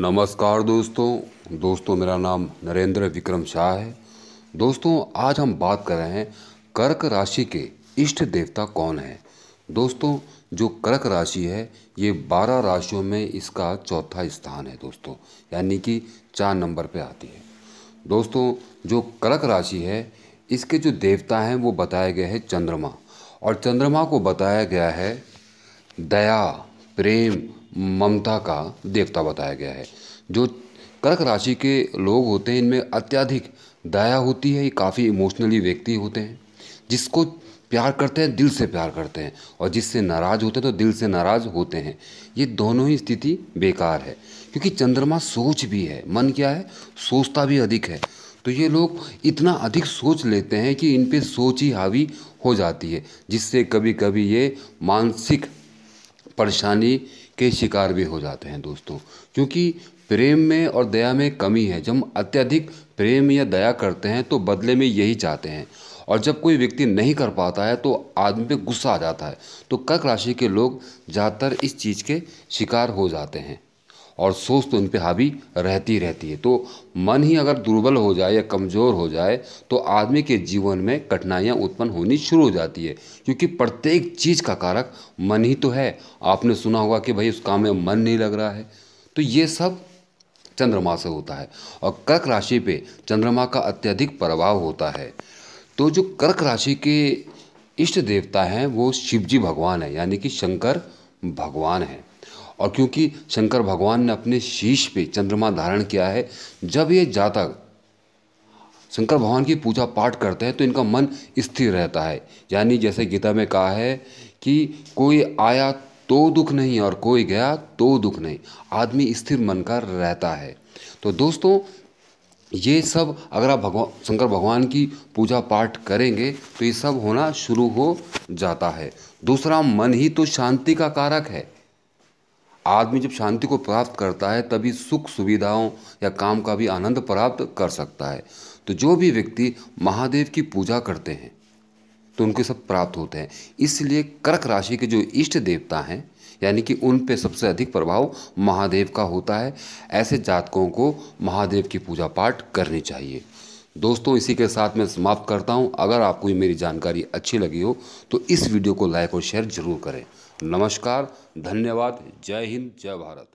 नमस्कार दोस्तों दोस्तों मेरा नाम नरेंद्र विक्रम शाह है दोस्तों आज हम बात कर रहे हैं कर्क राशि के इष्ट देवता कौन है दोस्तों जो कर्क राशि है ये बारह राशियों में इसका चौथा स्थान है दोस्तों यानी कि चार नंबर पे आती है दोस्तों जो कर्क राशि है इसके जो देवता हैं वो बताए गए हैं चंद्रमा और चंद्रमा को बताया गया है दया प्रेम ममता का देवता बताया गया है जो कर्क राशि के लोग होते हैं इनमें अत्यधिक दया होती है ये काफ़ी इमोशनली व्यक्ति होते हैं जिसको प्यार करते हैं दिल से प्यार करते हैं और जिससे नाराज़ होते हैं तो दिल से नाराज़ होते हैं ये दोनों ही स्थिति बेकार है क्योंकि चंद्रमा सोच भी है मन क्या है सोचता भी अधिक है तो ये लोग इतना अधिक सोच लेते हैं कि इन पर सोच ही हावी हो जाती है जिससे कभी कभी ये मानसिक परेशानी के शिकार भी हो जाते हैं दोस्तों क्योंकि प्रेम में और दया में कमी है जब हम अत्यधिक प्रेम या दया करते हैं तो बदले में यही चाहते हैं और जब कोई व्यक्ति नहीं कर पाता है तो आदमी पे गुस्सा आ जाता है तो कर्क राशि के लोग ज़्यादातर इस चीज़ के शिकार हो जाते हैं और सोच तो इन पर हावी रहती रहती है तो मन ही अगर दुर्बल हो जाए या कमज़ोर हो जाए तो आदमी के जीवन में कठिनाइयाँ उत्पन्न होनी शुरू हो जाती है क्योंकि प्रत्येक चीज़ का कारक मन ही तो है आपने सुना होगा कि भाई उस काम में मन नहीं लग रहा है तो ये सब चंद्रमा से होता है और कर्क राशि पे चंद्रमा का अत्यधिक प्रभाव होता है तो जो कर्क राशि के इष्ट देवता हैं वो शिवजी भगवान हैं यानी कि शंकर भगवान हैं और क्योंकि शंकर भगवान ने अपने शीश पे चंद्रमा धारण किया है जब ये जातक शंकर भगवान की पूजा पाठ करते हैं तो इनका मन स्थिर रहता है यानी जैसे गीता में कहा है कि कोई आया तो दुख नहीं और कोई गया तो दुख नहीं आदमी स्थिर मन का रहता है तो दोस्तों ये सब अगर आप भगवान शंकर भगवान की पूजा पाठ करेंगे तो ये सब होना शुरू हो जाता है दूसरा मन ही तो शांति का कारक है आदमी जब शांति को प्राप्त करता है तभी सुख सुविधाओं या काम का भी आनंद प्राप्त कर सकता है तो जो भी व्यक्ति महादेव की पूजा करते हैं तो उनके सब प्राप्त होते हैं इसलिए कर्क राशि के जो इष्ट देवता हैं यानी कि उन पे सबसे अधिक प्रभाव महादेव का होता है ऐसे जातकों को महादेव की पूजा पाठ करनी चाहिए दोस्तों इसी के साथ मैं समाप्त करता हूँ अगर आपको ये मेरी जानकारी अच्छी लगी हो तो इस वीडियो को लाइक और शेयर जरूर करें नमस्कार धन्यवाद जय हिंद जय भारत